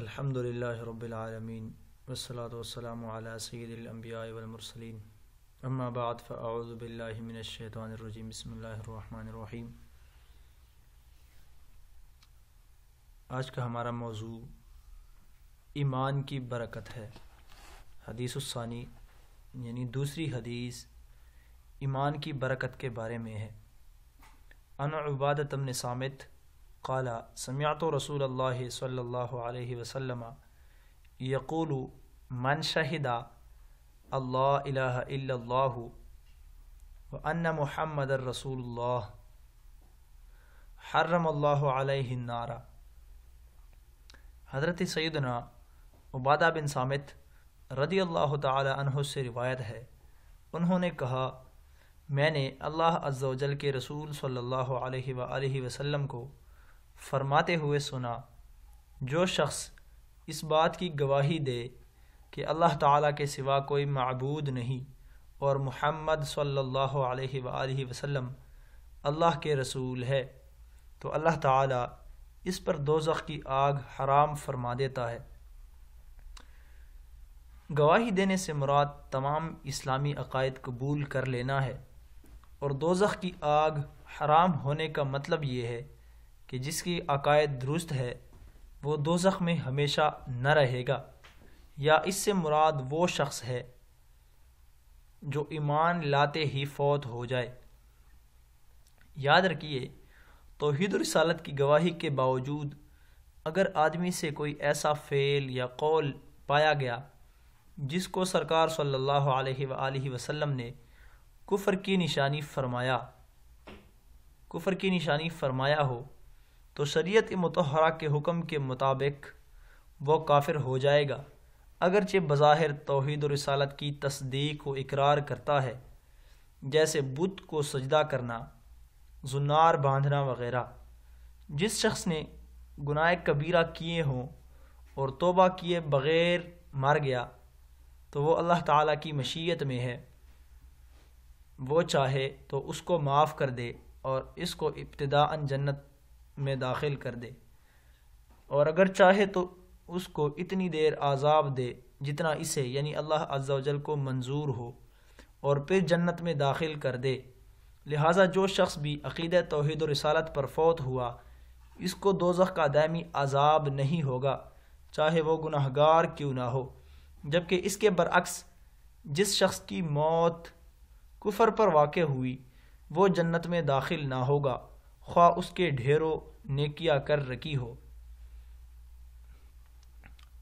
अल्हम्दुलिल्लाहिरब्बिलालमीन वस्सलातु वस्सलामु अला सय्यिदिल अंबियाइ वल मुरसलीन अम्मा बाद फ़अऊज़ु बिल्लाहि मिनश शैतानिर रजीम बिस्मिल्लाहिर रहमानिर रहीम आज का हमारा मौजू ईमान की बरकत है हदीस उसानी यानी दूसरी हदीस ईमान की बरकत के बारे में है अन उबादतम सामित قال سمعت رسول الله صلى الله عليه وسلم يقول من شهد الله إله إلا الله وأن محمد رسول الله حرم الله عليه النار حضرت سيدنا بن हज़रत सैदना उबादा बिन सामित रदी अल्लाह तह से रिवायत है उन्होंने कहा मैंने کے رسول صلی اللہ علیہ अलैहि وسلم کو फरमाते हुए सुना जो शख्स इस बात की गवाही दे कि अल्लाह ताला के सिवा कोई मबूद नहीं और मोहम्मद सल्लल्लाहु अलैहि वसल्लम अल्लाह के रसूल है तो अल्लाह ताला इस पर दोजख की आग हराम फरमा देता है गवाही देने से मुराद तमाम इस्लामी अकायद कबूल कर लेना है और दोजख की आग हराम होने का मतलब ये है कि जिसकी अकायद दुरुस्त है वो दोजख में हमेशा न रहेगा या इससे मुराद वो शख्स है जो ईमान लाते ही फौत हो जाए याद रखिए तोहद की गवाही के बावजूद अगर आदमी से कोई ऐसा फ़ेल या कौल पाया गया जिसको सरकार सल्लल्लाहु अलैहि वसल्लम ने कुफ़र की निशानी फरमाया कुफ़र की निशानी फरमाया हो तो शरीयत मतहरा के हुक्म के मुताबिक वो काफिर हो जाएगा अगरचे बज़ाहिर तोहद और रसालत की तस्दीक व इकरार करता है जैसे बुत को सजदा करना जुनार बांधना वगैरह जिस शख्स ने गुनाह कबीरा किए हों और तोबा किए बग़ैर मर गया तो वो अल्लाह ताला की मशीयत में है वो चाहे तो उसको माफ़ कर दे और इसको इब्तदा जन्नत में दाखिल कर दे और अगर चाहे तो उसको इतनी देर आज़ाब दे जितना इसे यानी अल्लाह अज्जावजल को मंजूर हो और फिर जन्नत में दाखिल कर दे लिहाजा जो शख्स भी अक़ीद तोहद रसालत पर फौत हुआ इसको दोजख का दायमी आज़ाब नहीं होगा चाहे वह गुनाहगार क्यों ना हो जबकि इसके बरक्स जिस शख्स की मौत कुफर पर वाक़ हुई वो जन्नत में दाखिल ना होगा ख्वा उसके ढेरों नेकिया कर रखी हो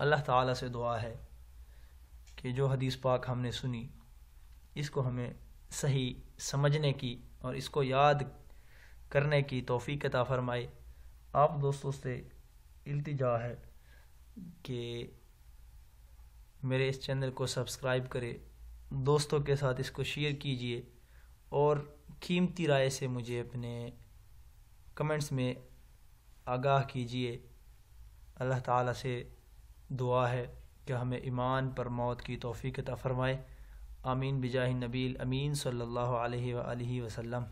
अल्लाह ताला से दुआ है कि जो हदीस पाक हमने सुनी इसको हमें सही समझने की और इसको याद करने की तोफ़ी कता फ़रमाए आप दोस्तों से इल्तिजा है कि मेरे इस चैनल को सब्सक्राइब करें दोस्तों के साथ इसको शेयर कीजिए और कीमती राय से मुझे अपने कमेंट्स में आगाह कीजिए अल्लाह ताला से दुआ है कि हमें ईमान पर मौत की तोफ़ी अता फ़रमाए आमीन बिजाह नबील अमीन सल्लल्लाहु अलैहि वसल्लम